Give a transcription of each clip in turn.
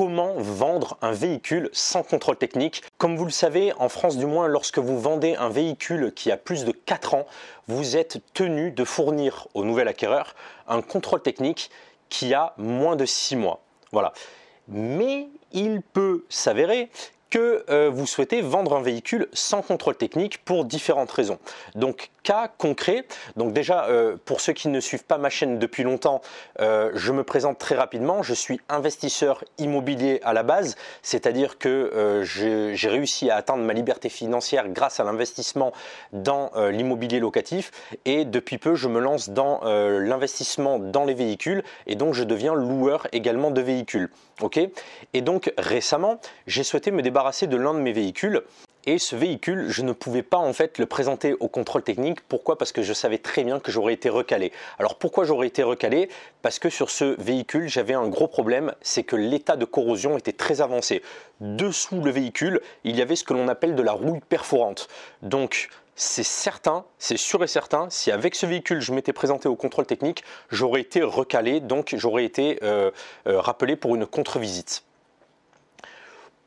comment vendre un véhicule sans contrôle technique. Comme vous le savez, en France du moins, lorsque vous vendez un véhicule qui a plus de 4 ans, vous êtes tenu de fournir au nouvel acquéreur un contrôle technique qui a moins de 6 mois. Voilà. Mais il peut s'avérer que euh, vous souhaitez vendre un véhicule sans contrôle technique pour différentes raisons. Donc cas concret, donc déjà euh, pour ceux qui ne suivent pas ma chaîne depuis longtemps, euh, je me présente très rapidement, je suis investisseur immobilier à la base, c'est-à-dire que j'ai réussi à atteindre ma liberté financière grâce à l'investissement dans l'immobilier locatif et depuis peu je me lance dans l'investissement dans les véhicules et donc je deviens loueur également de véhicules. ok et donc récemment, j'ai souhaité me débarrasser de l'un de mes véhicules. Et ce véhicule, je ne pouvais pas en fait le présenter au contrôle technique. Pourquoi Parce que je savais très bien que j'aurais été recalé. Alors pourquoi j'aurais été recalé Parce que sur ce véhicule, j'avais un gros problème, c'est que l'état de corrosion était très avancé. Dessous le véhicule, il y avait ce que l'on appelle de la rouille perforante. Donc c'est certain, c'est sûr et certain, si avec ce véhicule je m'étais présenté au contrôle technique, j'aurais été recalé, donc j'aurais été euh, euh, rappelé pour une contre-visite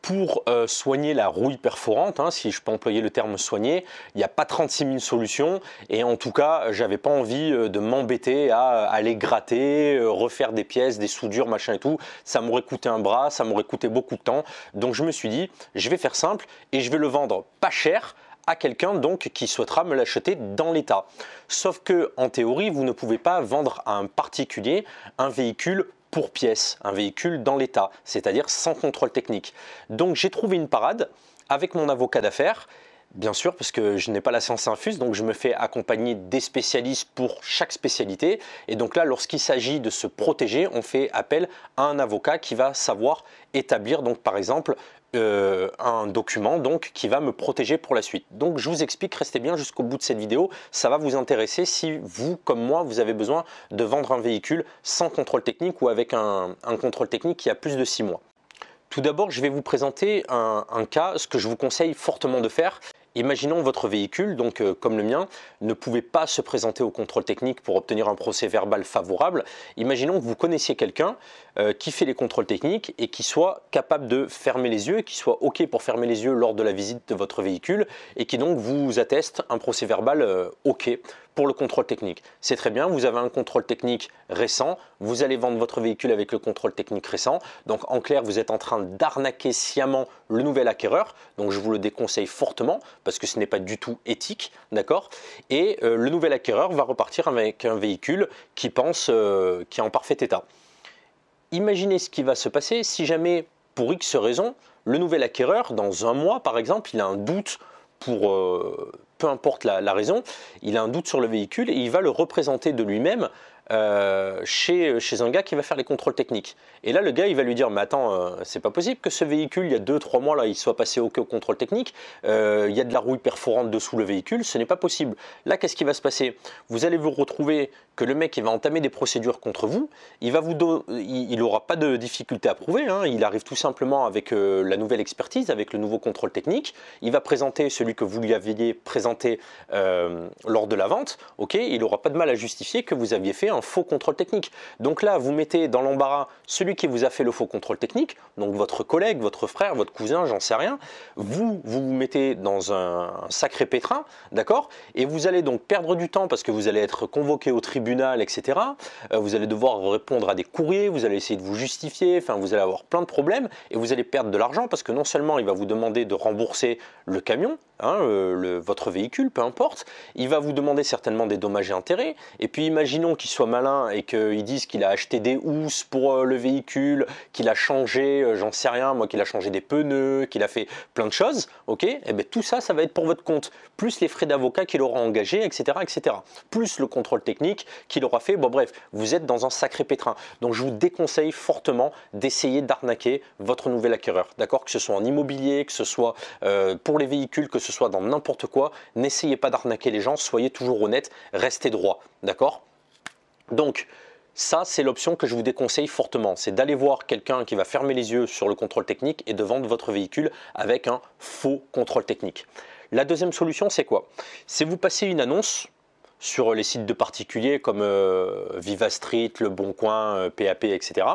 pour euh, soigner la rouille perforante, hein, si je peux employer le terme soigner, il n'y a pas 36 000 solutions et en tout cas, j'avais pas envie euh, de m'embêter à aller gratter, euh, refaire des pièces, des soudures, machin et tout. Ça m'aurait coûté un bras, ça m'aurait coûté beaucoup de temps. Donc je me suis dit, je vais faire simple et je vais le vendre pas cher à quelqu'un donc qui souhaitera me l'acheter dans l'état. Sauf que en théorie, vous ne pouvez pas vendre à un particulier un véhicule pour pièce un véhicule dans l'état, c'est-à-dire sans contrôle technique. Donc j'ai trouvé une parade avec mon avocat d'affaires Bien sûr, parce que je n'ai pas la science infuse, donc je me fais accompagner des spécialistes pour chaque spécialité. Et donc là, lorsqu'il s'agit de se protéger, on fait appel à un avocat qui va savoir établir, donc par exemple, euh, un document donc qui va me protéger pour la suite. Donc je vous explique, restez bien jusqu'au bout de cette vidéo, ça va vous intéresser si vous comme moi vous avez besoin de vendre un véhicule sans contrôle technique ou avec un, contrôle technique qui a plus de six mois. Tout d'abord, je vais vous présenter un, un, cas, ce que je vous conseille fortement de faire, Imaginons votre véhicule, donc euh, comme le mien, ne pouvait pas se présenter au contrôle technique pour obtenir un procès verbal favorable. Imaginons que vous connaissiez quelqu'un euh, qui fait les contrôles techniques et qui soit capable de fermer les yeux, qui soit OK pour fermer les yeux lors de la visite de votre véhicule et qui donc vous atteste un procès verbal euh, OK pour le contrôle technique. C'est très bien, vous avez un contrôle technique récent, vous allez vendre votre véhicule avec le contrôle technique récent. Donc en clair, vous êtes en train d'arnaquer sciemment le nouvel acquéreur. Donc je vous le déconseille fortement parce que ce n'est pas du tout éthique, d'accord Et euh, le nouvel acquéreur va repartir avec un véhicule qui pense euh, qui est en parfait état. Imaginez ce qui va se passer si jamais pour X raison, le nouvel acquéreur, dans un mois par exemple, il a un doute pour euh, peu importe la, la, raison, il a un doute sur le véhicule et il va le représenter de lui-même euh, chez, chez un gars qui va faire les contrôles techniques. Et là, le gars, il va lui dire Mais attends, euh, c'est pas possible que ce véhicule, il y a 2-3 mois, là, il soit passé au, contrôle technique. Euh, il y a de la rouille perforante dessous le véhicule, ce n'est pas possible. Là, qu'est-ce qui va se passer Vous allez vous retrouver que le mec, il va entamer des procédures contre vous. Il va vous il n'aura pas de difficulté à prouver. Hein. Il arrive tout simplement avec la nouvelle expertise, avec le nouveau contrôle technique. Il va présenter celui que vous lui aviez présenté lors de la vente. ok il n'aura pas de mal à justifier que vous aviez fait un faux contrôle technique. Donc là, vous mettez dans l'embarras celui qui vous a fait le faux contrôle technique, donc votre collègue, votre frère, votre cousin, j'en sais rien. Vous, vous vous mettez dans un sacré pétrin, d'accord Et vous allez donc perdre du temps parce que vous allez être convoqué au tribunal, etc. Euh, vous allez devoir répondre à des courriers, vous allez essayer de vous justifier, enfin, vous allez avoir plein de problèmes et vous allez perdre de l'argent parce que non seulement il va vous demander de rembourser le camion, Hein, euh, votre véhicule, peu importe, il va vous demander certainement des dommages et intérêts. Et puis imaginons qu'il soit malin et qu'il dise qu'il a acheté des housses pour euh, le véhicule, qu'il a changé, euh, j'en sais rien, moi, qu'il a changé des pneus, qu'il a fait plein de choses, ok Eh bien tout ça, ça va être pour votre compte plus les frais d'avocat qu'il aura engagé, etc., etc. Plus le contrôle technique qu'il aura fait. Bon, bref, vous êtes dans un sacré pétrin. Donc, je vous déconseille fortement d'essayer d'arnaquer votre nouvel acquéreur. D'accord Que ce soit en immobilier, que ce soit euh, pour les véhicules, que ce soit dans n'importe quoi, n'essayez pas d'arnaquer les gens. Soyez toujours honnête, restez droit. D'accord Donc, ça, c'est l'option que je vous déconseille fortement. C'est d'aller voir quelqu'un qui va fermer les yeux sur le contrôle technique et de vendre votre véhicule avec un faux contrôle technique. La deuxième solution, c'est quoi C'est vous passer une annonce sur les sites de particuliers comme euh, Viva Street, Le Bon Coin, euh, PAP, etc.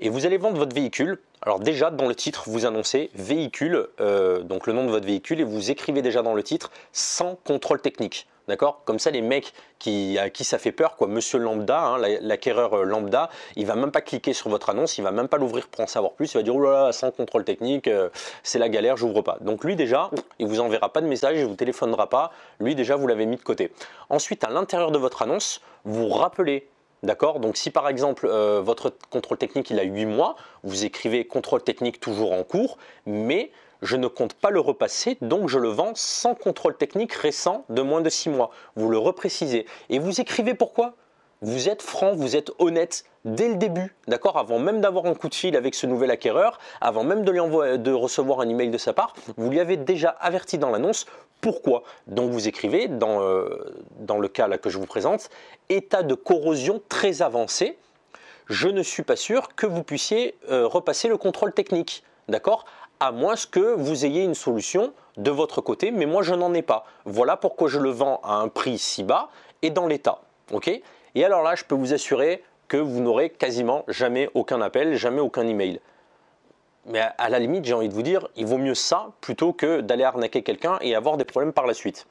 Et vous allez vendre votre véhicule. Alors déjà, dans le titre, vous annoncez véhicule, euh, donc le nom de votre véhicule, et vous écrivez déjà dans le titre sans contrôle technique. D'accord Comme ça, les mecs qui, à qui ça fait peur, quoi, monsieur lambda, hein, l'acquéreur euh, lambda, il va même pas cliquer sur votre annonce, il va même pas l'ouvrir pour en savoir plus, il va dire oh là là, sans contrôle technique, euh, c'est la galère, j'ouvre pas. Donc lui déjà, il vous enverra pas de message, il vous téléphonera pas, lui déjà vous l'avez mis de côté. Ensuite, à l'intérieur de votre annonce, vous rappelez D'accord Donc si par exemple euh, votre contrôle technique il a 8 mois, vous écrivez contrôle technique toujours en cours, mais je ne compte pas le repasser, donc je le vends sans contrôle technique récent de moins de 6 mois. Vous le reprécisez et vous écrivez pourquoi vous êtes franc, vous êtes honnête dès le début, d'accord Avant même d'avoir un coup de fil avec ce nouvel acquéreur, avant même de, lui envoyer, de recevoir un email de sa part, vous lui avez déjà averti dans l'annonce pourquoi. Donc vous écrivez, dans, euh, dans le cas là que je vous présente, état de corrosion très avancé, je ne suis pas sûr que vous puissiez euh, repasser le contrôle technique, d'accord à moins que vous ayez une solution de votre côté, mais moi je n'en ai pas. Voilà pourquoi je le vends à un prix si bas et dans l'état. ok et alors là, je peux vous assurer que vous n'aurez quasiment jamais aucun appel, jamais aucun email. Mais à la limite, j'ai envie de vous dire, il vaut mieux ça plutôt que d'aller arnaquer quelqu'un et avoir des problèmes par la suite.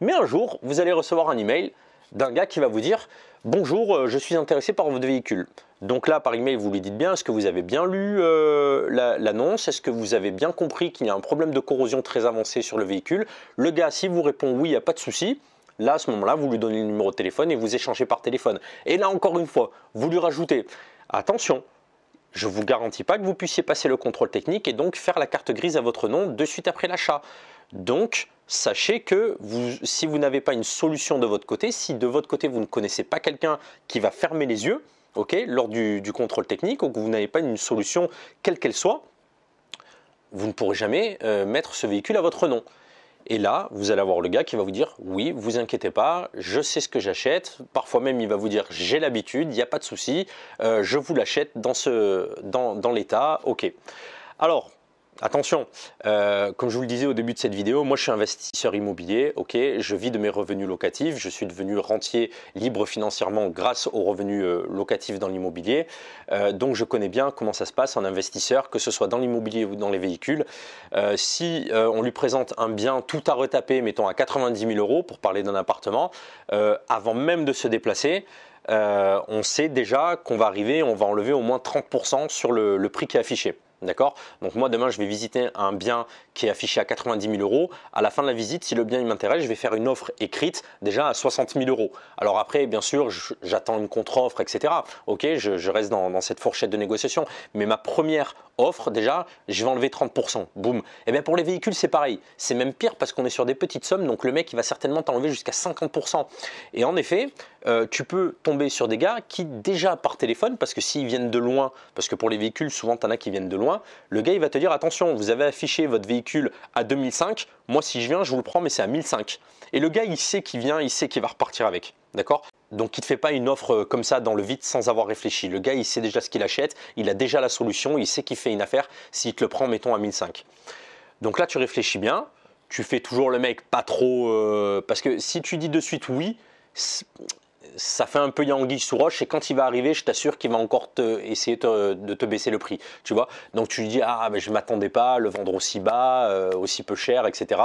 Mais un jour, vous allez recevoir un email d'un gars qui va vous dire Bonjour, euh, je suis intéressé par votre véhicule. Donc là, par email, vous lui dites bien, est-ce que vous avez bien lu euh, l'annonce Est-ce que vous avez bien compris qu'il y a un problème de corrosion très avancé sur le véhicule Le gars, si vous répond oui, il n'y a pas de souci. Là, à ce moment-là, vous lui donnez le numéro de téléphone et vous échangez par téléphone. Et là, encore une fois, vous lui rajoutez, attention, je ne vous garantis pas que vous puissiez passer le contrôle technique et donc faire la carte grise à votre nom de suite après l'achat. Donc, sachez que si vous n'avez pas une solution de votre côté, si de votre côté vous ne connaissez pas quelqu'un qui va fermer les yeux, ok, lors du, contrôle technique, ou que vous n'avez pas une solution quelle qu'elle soit, vous ne pourrez jamais euh, mettre ce véhicule à votre nom. Et là, vous allez avoir le gars qui va vous dire oui, vous inquiétez pas, je sais ce que j'achète. Parfois même, il va vous dire j'ai l'habitude, il n'y a pas de souci, euh, je vous l'achète dans, ce, dans, dans l'état, ok. Alors, Attention, euh, comme je vous le disais au début de cette vidéo, moi je suis investisseur immobilier, ok, je vis de mes revenus locatifs, je suis devenu rentier libre financièrement grâce aux revenus euh, locatifs dans l'immobilier, euh, donc je connais bien comment ça se passe en investisseur, que ce soit dans l'immobilier ou dans les véhicules. si on lui présente un bien tout à retaper, mettons à 90 000 euros pour parler d'un appartement, avant même de se déplacer, on sait déjà qu'on va arriver, on va enlever au moins 30% sur le prix qui est affiché. D'accord Donc moi demain je vais visiter un bien qui est affiché à 90 000 euros. À la fin de la visite, si le bien m'intéresse, je vais faire une offre écrite déjà à 60 000 euros. Alors après, bien sûr, j'attends une contre-offre, etc. Ok, je, reste dans, cette fourchette de négociation. Mais ma première offre, déjà, je vais enlever 30%. Boum. Et eh bien pour les véhicules, c'est pareil. C'est même pire parce qu'on est sur des petites sommes, donc le mec il va certainement t'enlever jusqu'à 50%. Et en effet, euh, tu peux tomber sur des gars qui déjà par téléphone, parce que s'ils viennent de loin, parce que pour les véhicules, souvent tu en as qui viennent de loin, le gars il va te dire attention, vous avez affiché votre véhicule à 2005, moi si je viens, je vous le prends mais c'est à 1005. Et le gars il sait qu'il vient, il sait qu'il va repartir avec. D'accord donc il ne te fait pas une offre euh, comme ça dans le vide sans avoir réfléchi. Le gars, il sait déjà ce qu'il achète, il a déjà la solution, il sait qu'il fait une affaire s'il te le prend, mettons, à 1005. Donc là, tu réfléchis bien, tu fais toujours le mec pas trop... Euh, parce que si tu dis de suite oui, ça fait un peu Yangui sous roche et quand il va arriver, je t'assure qu'il va encore te, essayer de te baisser le prix, tu vois. Donc tu lui dis ah mais je m'attendais pas le vendre aussi bas, euh, aussi peu cher, etc.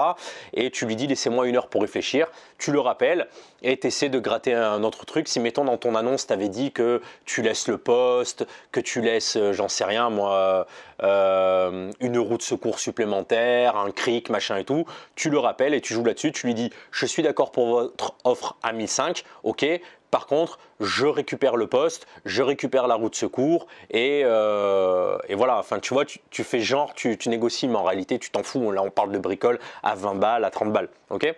Et tu lui dis laissez-moi une heure pour réfléchir. Tu le rappelles et tu essaies de gratter un autre truc. Si mettons dans ton annonce t'avais dit que tu laisses le poste, que tu laisses euh, j'en sais rien moi euh, une roue de secours supplémentaire, un cric, machin et tout, tu le rappelles et tu joues là-dessus. Tu lui dis je suis d'accord pour votre offre à 1005, ok par contre, je récupère le poste, je récupère la roue de secours euh, et, voilà. Enfin, tu vois, tu, fais genre, tu, négocies, mais en réalité, tu t'en fous. Là, on parle de bricole à 20 balles, à 30 balles. Ok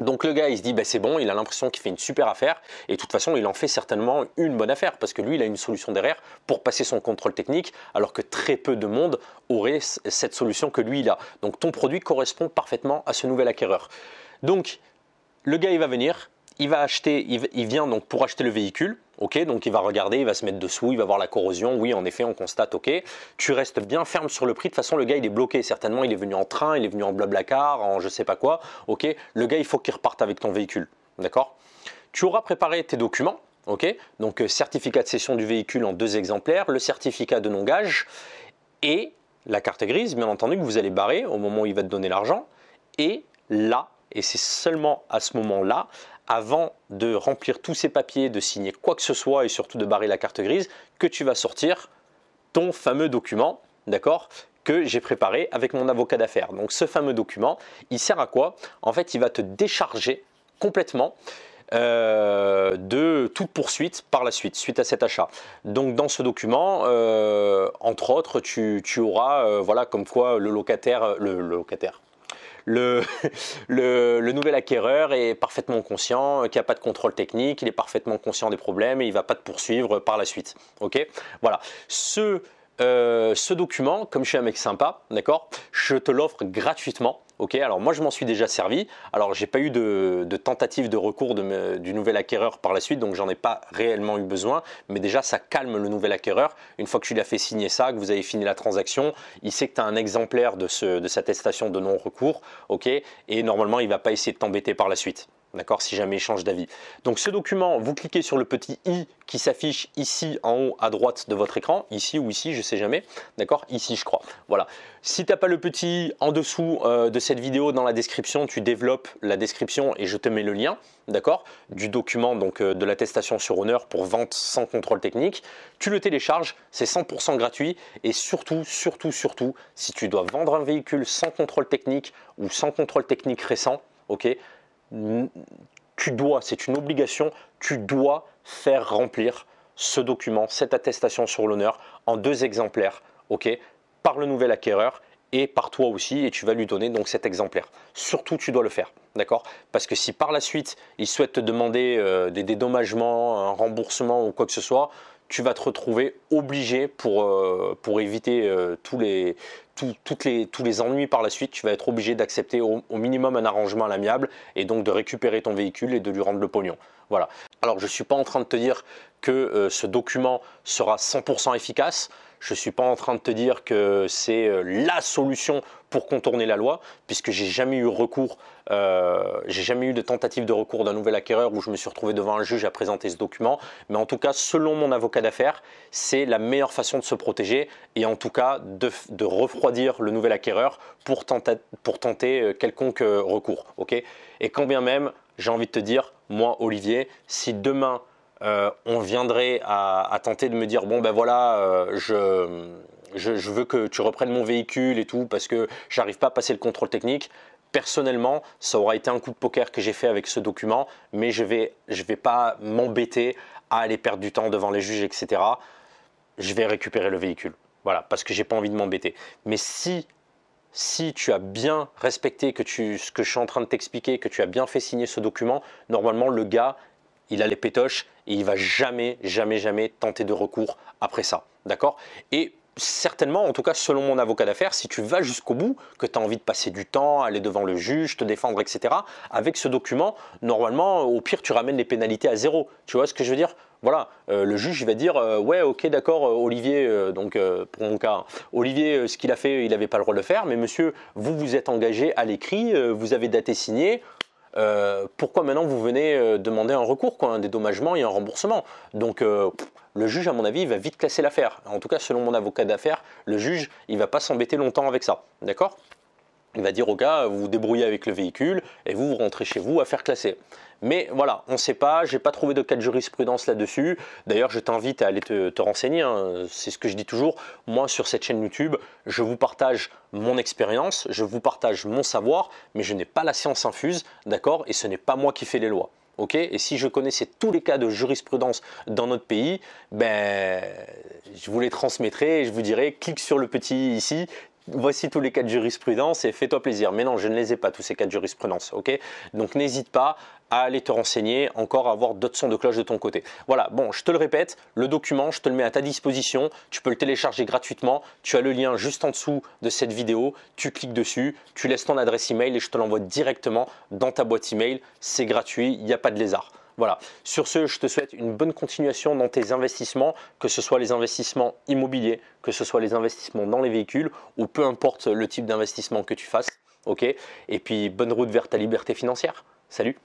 donc le gars, il se dit, bah, c'est bon, il a l'impression qu'il fait une super affaire, et de toute façon, il en fait certainement une bonne affaire, parce que lui, il a une solution derrière pour passer son contrôle technique, alors que très peu de monde aurait cette solution que lui, il a. Donc ton produit correspond parfaitement à ce nouvel acquéreur. Donc le gars, il va venir, il va acheter, il, vient donc pour acheter le véhicule, ok, donc il va regarder, il va se mettre dessous, il va voir la corrosion, oui, en effet, on constate, ok, tu restes bien ferme sur le prix, de toute façon, le gars, il est bloqué, certainement, il est venu en train, il est venu en blablacar, en je sais pas quoi, ok, le gars, il faut qu'il reparte avec ton véhicule, d'accord Tu auras préparé tes documents, ok, donc euh, certificat de cession du véhicule en deux exemplaires, le certificat de non-gage et la carte grise, bien entendu, que vous allez barrer au moment où il va te donner l'argent, et là, et c'est seulement à ce moment-là, avant de remplir tous ces papiers, de signer quoi que ce soit et surtout de barrer la carte grise, que tu vas sortir ton fameux document, d'accord que j'ai préparé avec mon avocat d'affaires. Donc ce fameux document, il sert à quoi En fait, il va te décharger complètement euh, de toute poursuite par la suite, suite à cet achat. Donc dans ce document, euh, entre autres, tu, auras, euh, voilà, comme quoi le locataire, le, nouvel acquéreur est parfaitement conscient euh, qu'il n'y a pas de contrôle technique, il est parfaitement conscient des problèmes et il ne va pas te poursuivre par la suite. Ok Voilà. Euh, ce, document, comme je suis un mec sympa, Je te l'offre gratuitement. Ok, alors moi je m'en suis déjà servi. Alors j'ai pas eu de, tentative de recours du nouvel acquéreur par la suite, donc j'en ai pas réellement eu besoin. Mais déjà ça calme le nouvel acquéreur. Une fois que tu lui as fait signer ça, que vous avez fini la transaction, il sait que tu as un exemplaire de, de cette attestation de non-recours. Ok, et normalement il va pas essayer de t'embêter par la suite. D'accord Si jamais il change d'avis. Donc ce document, vous cliquez sur le petit i qui s'affiche ici en haut à droite de votre écran, ici ou ici, je ne sais jamais. D'accord Ici, je crois. Voilà. Si tu n'as pas le petit en dessous euh, de cette vidéo dans la description, tu développes la description et je te mets le lien, d'accord Du document donc euh, de l'attestation sur honneur pour vente sans contrôle technique. Tu le télécharges, c'est 100% gratuit et surtout, surtout, surtout, si tu dois vendre un véhicule sans contrôle technique ou sans contrôle technique récent, ok tu dois, c'est une obligation, tu dois faire remplir ce document, cette attestation sur l'honneur en deux exemplaires, ok, par le nouvel acquéreur et par toi aussi, et tu vas lui donner donc cet exemplaire. Surtout, tu dois le faire, d'accord Parce que si par la suite, il souhaite te demander euh, des dédommagements, un remboursement ou quoi que ce soit, tu vas te retrouver obligé pour, euh, pour éviter euh, tous, les, toutes les, tous les ennuis par la suite, tu vas être obligé d'accepter au, minimum un arrangement à l'amiable et donc de récupérer ton véhicule et de lui rendre le pognon. Voilà. Alors je ne suis pas en train de te dire que euh, ce document sera 100% efficace, je ne suis pas en train de te dire que c'est la solution pour contourner la loi, puisque j'ai jamais eu recours, euh, j'ai jamais eu de tentative de recours d'un nouvel acquéreur où je me suis retrouvé devant un juge à présenter ce document. Mais en tout cas, selon mon avocat d'affaires, c'est la meilleure façon de se protéger et en tout cas de, refroidir le nouvel acquéreur pour tenter, pour tenter euh, quelconque euh, recours. ok et quand bien même, j'ai envie de te dire, moi, Olivier, si demain on viendrait à, tenter de me dire, bon ben voilà, je je, veux que tu reprennes mon véhicule et tout parce que j'arrive pas à passer le contrôle technique. Personnellement, ça aura été un coup de poker que j'ai fait avec ce document, mais je vais, je vais pas m'embêter à aller perdre du temps devant les juges, etc. Je vais récupérer le véhicule. Voilà, parce que j'ai pas envie de m'embêter. Mais si si tu as bien respecté que tu, ce que je suis en train de t'expliquer, que tu as bien fait signer ce document, normalement le gars, il a les pétoches et il va jamais, jamais, jamais tenter de recours après ça. D'accord Et certainement, en tout cas selon mon avocat d'affaires, si tu vas jusqu'au bout, que tu as envie de passer du temps, aller devant le juge, te défendre, etc., avec ce document, normalement, au pire, tu ramènes les pénalités à zéro. Tu vois ce que je veux dire voilà, euh, le juge il va dire euh, ouais ok d'accord euh, Olivier donc pour mon cas Olivier ce qu'il a fait il n'avait pas le droit de le faire mais monsieur vous vous êtes engagé à l'écrit vous avez daté signé pourquoi maintenant vous venez demander un recours quoi un dédommagement et un remboursement donc le juge, à mon avis, il va vite classer l'affaire. En tout cas, selon mon avocat d'affaires, le juge, il va pas s'embêter longtemps avec ça. D'accord il va dire au gars, vous vous débrouillez avec le véhicule et vous, vous rentrez chez vous à faire classer. Mais voilà, on ne sait pas, je n'ai pas trouvé de cas de jurisprudence là-dessus. D'ailleurs, je t'invite à aller te, renseigner, hein. c'est ce que je dis toujours. Moi, sur cette chaîne YouTube, je vous partage mon expérience, je vous partage mon savoir, mais je n'ai pas la science infuse, d'accord Et ce n'est pas moi qui fais les lois. Et si je connaissais tous les cas de jurisprudence dans notre pays, ben, je vous les transmettrai et je vous dirai clique sur le petit ici voici tous les cas de jurisprudence et fais-toi plaisir. Mais non, je ne les ai pas tous ces cas de jurisprudence, ok Donc n'hésite pas à aller te renseigner, encore avoir d'autres sons de cloche de ton côté. Voilà, bon, je te le répète, le document, je te le mets à ta disposition, tu peux le télécharger gratuitement, tu as le lien juste en dessous de cette vidéo, tu cliques dessus, tu laisses ton adresse email et je te l'envoie directement dans ta boîte email, c'est gratuit, il n'y a pas de lézard. Voilà. Sur ce, je te souhaite une bonne continuation dans tes investissements, que ce soit les investissements immobiliers, que ce soit les investissements dans les véhicules ou peu importe le type d'investissement que tu fasses. OK Et puis bonne route vers ta liberté financière. Salut.